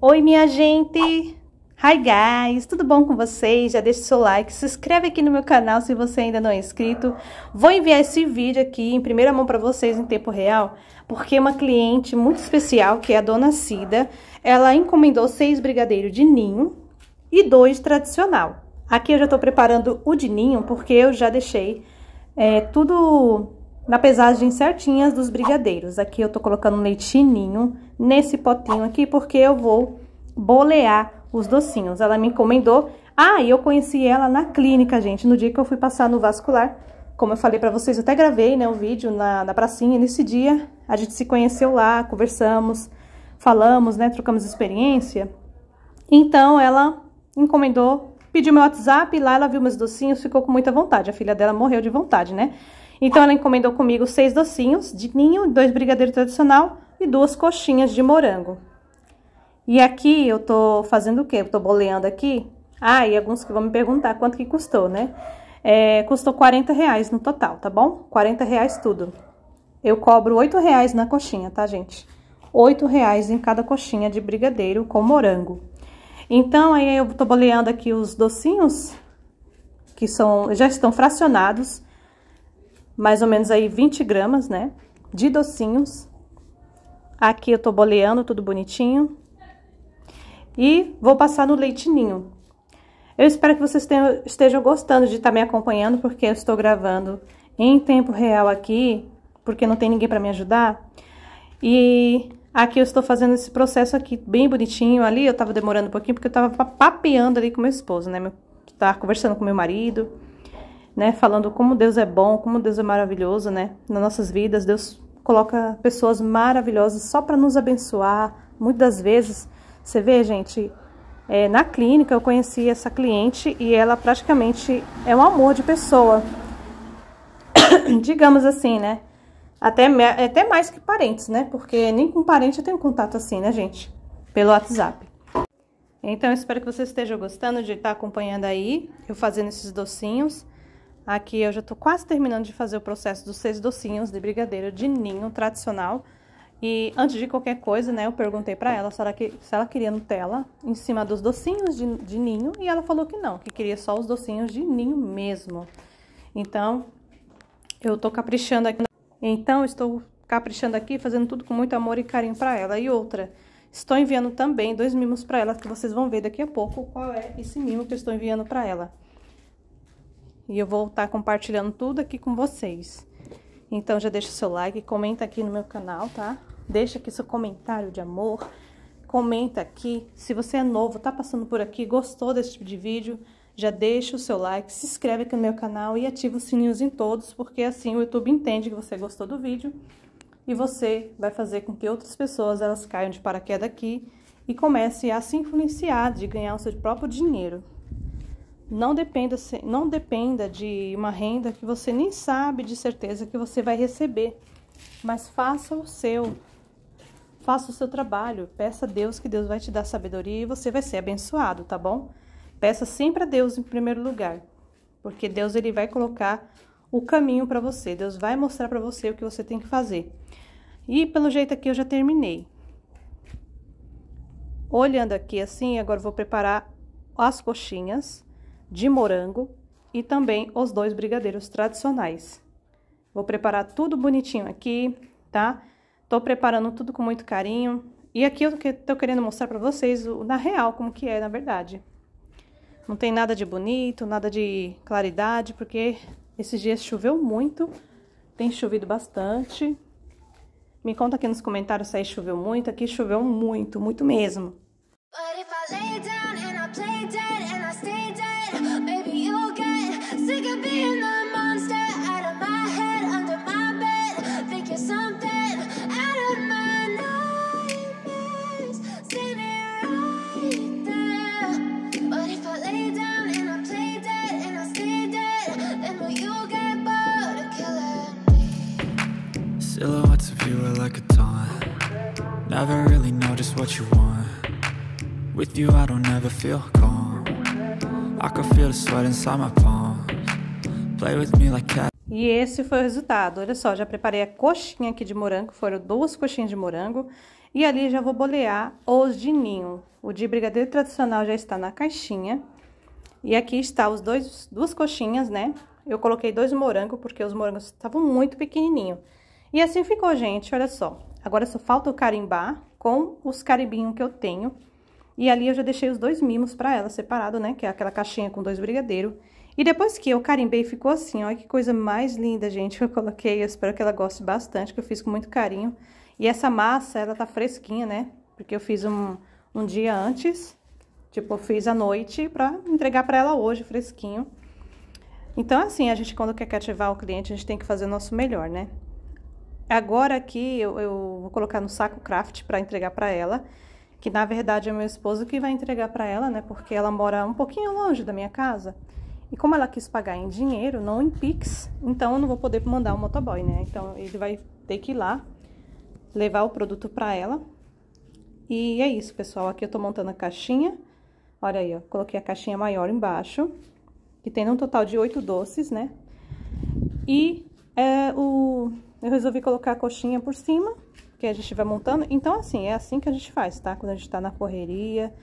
Oi, minha gente! Hi, guys! Tudo bom com vocês? Já deixa o seu like, se inscreve aqui no meu canal se você ainda não é inscrito. Vou enviar esse vídeo aqui em primeira mão para vocês em tempo real, porque uma cliente muito especial, que é a Dona Cida, ela encomendou seis brigadeiros de ninho e dois tradicional. Aqui eu já estou preparando o de ninho, porque eu já deixei é, tudo na pesagem certinha dos brigadeiros. Aqui eu estou colocando leite ninho nesse potinho aqui, porque eu vou bolear os docinhos. Ela me encomendou. Ah, e eu conheci ela na clínica, gente, no dia que eu fui passar no vascular. Como eu falei pra vocês, eu até gravei, né, o um vídeo na, na pracinha. Nesse dia, a gente se conheceu lá, conversamos, falamos, né, trocamos experiência. Então, ela encomendou, pediu meu WhatsApp, lá ela viu meus docinhos, ficou com muita vontade. A filha dela morreu de vontade, né? Então, ela encomendou comigo seis docinhos de ninho, dois brigadeiros tradicional, e duas coxinhas de morango. E aqui eu tô fazendo o quê? Eu tô boleando aqui. Ah, e alguns que vão me perguntar quanto que custou, né? É, custou 40 reais no total, tá bom? 40 reais tudo. Eu cobro 8 reais na coxinha, tá, gente? 8 reais em cada coxinha de brigadeiro com morango. Então, aí eu tô boleando aqui os docinhos, que são, já estão fracionados, mais ou menos aí 20 gramas, né, de docinhos. Aqui eu tô boleando tudo bonitinho. E vou passar no leite ninho. Eu espero que vocês tenham, estejam gostando de estar tá me acompanhando, porque eu estou gravando em tempo real aqui, porque não tem ninguém para me ajudar. E aqui eu estou fazendo esse processo aqui bem bonitinho. Ali eu tava demorando um pouquinho, porque eu tava papeando ali com meu esposo, né? Estava tava tá conversando com meu marido, né? Falando como Deus é bom, como Deus é maravilhoso, né? Nas nossas vidas, Deus coloca pessoas maravilhosas só para nos abençoar. Muitas vezes, você vê, gente, é, na clínica eu conheci essa cliente e ela praticamente é um amor de pessoa. Digamos assim, né? Até, até mais que parentes, né? Porque nem com parente eu tenho contato assim, né, gente? Pelo WhatsApp. Então, espero que você esteja gostando de estar acompanhando aí, eu fazendo esses docinhos. Aqui eu já estou quase terminando de fazer o processo dos seis docinhos de brigadeiro de ninho tradicional. E antes de qualquer coisa, né, eu perguntei para ela se ela, que, se ela queria Nutella em cima dos docinhos de, de ninho e ela falou que não, que queria só os docinhos de ninho mesmo. Então, eu tô caprichando aqui. Então, estou caprichando aqui, fazendo tudo com muito amor e carinho para ela. E outra, estou enviando também dois mimos para ela, que vocês vão ver daqui a pouco qual é esse mimo que eu estou enviando para ela e eu vou estar compartilhando tudo aqui com vocês. Então já deixa o seu like, comenta aqui no meu canal, tá? Deixa aqui seu comentário de amor, comenta aqui. Se você é novo, tá passando por aqui, gostou desse tipo de vídeo, já deixa o seu like, se inscreve aqui no meu canal e ativa os sininhos em todos, porque assim o YouTube entende que você gostou do vídeo e você vai fazer com que outras pessoas elas caiam de paraquedas aqui e comece a se influenciar de ganhar o seu próprio dinheiro. Não dependa, não dependa de uma renda que você nem sabe de certeza que você vai receber, mas faça o seu. Faça o seu trabalho. Peça a Deus que Deus vai te dar sabedoria e você vai ser abençoado, tá bom? Peça sempre a Deus em primeiro lugar, porque Deus ele vai colocar o caminho para você. Deus vai mostrar para você o que você tem que fazer. E pelo jeito aqui eu já terminei. Olhando aqui assim, agora vou preparar as coxinhas de morango e também os dois brigadeiros tradicionais. Vou preparar tudo bonitinho aqui, tá? Tô preparando tudo com muito carinho. E aqui eu tô querendo mostrar pra vocês o, na real como que é, na verdade. Não tem nada de bonito, nada de claridade, porque esses dias choveu muito, tem chovido bastante. Me conta aqui nos comentários se aí choveu muito, aqui choveu muito, muito mesmo. But if I Never really know just what you want With you I don't ever feel calm I can feel the sweat inside my palms Play with me like cat e esse foi o resultado. Olha só, já preparei a coxinha aqui de morango, foram duas coxinhas de morango. E ali já vou bolear os de ninho. O de brigadeiro tradicional já está na caixinha. E aqui está os dois, duas coxinhas, né? Eu coloquei dois morangos, porque os morangos estavam muito pequenininho. E assim ficou, gente, olha só. Agora só falta o carimbar com os caribinhos que eu tenho. E ali eu já deixei os dois mimos para ela separado, né? Que é aquela caixinha com dois brigadeiros. E depois que eu carimbei, ficou assim, olha que coisa mais linda, gente, eu coloquei. Eu espero que ela goste bastante, que eu fiz com muito carinho. E essa massa, ela tá fresquinha, né? Porque eu fiz um, um dia antes, tipo, eu fiz à noite pra entregar pra ela hoje, fresquinho. Então, assim, a gente quando quer cativar o cliente, a gente tem que fazer o nosso melhor, né? Agora aqui eu, eu vou colocar no saco craft para entregar para ela, que na verdade é meu esposo que vai entregar para ela, né? Porque ela mora um pouquinho longe da minha casa. E como ela quis pagar em dinheiro, não em Pix, então eu não vou poder mandar o um motoboy, né? Então ele vai ter que ir lá levar o produto para ela. E é isso, pessoal. Aqui eu tô montando a caixinha. Olha aí, ó. Coloquei a caixinha maior embaixo, que tem um total de oito doces, né? E é, o eu resolvi colocar a coxinha por cima, que a gente vai montando. Então, assim, é assim que a gente faz, tá? Quando a gente tá na correria,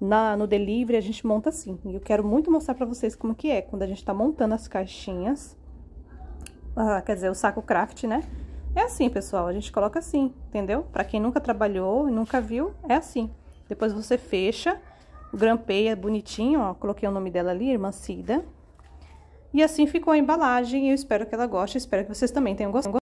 na, no delivery, a gente monta assim. E eu quero muito mostrar pra vocês como que é, quando a gente tá montando as caixinhas. Ah, quer dizer, o saco craft, né? É assim, pessoal, a gente coloca assim, entendeu? Pra quem nunca trabalhou e nunca viu, é assim. Depois você fecha, grampeia bonitinho, ó, coloquei o nome dela ali, Irmã Cida. E assim ficou a embalagem, eu espero que ela goste, espero que vocês também tenham gostado.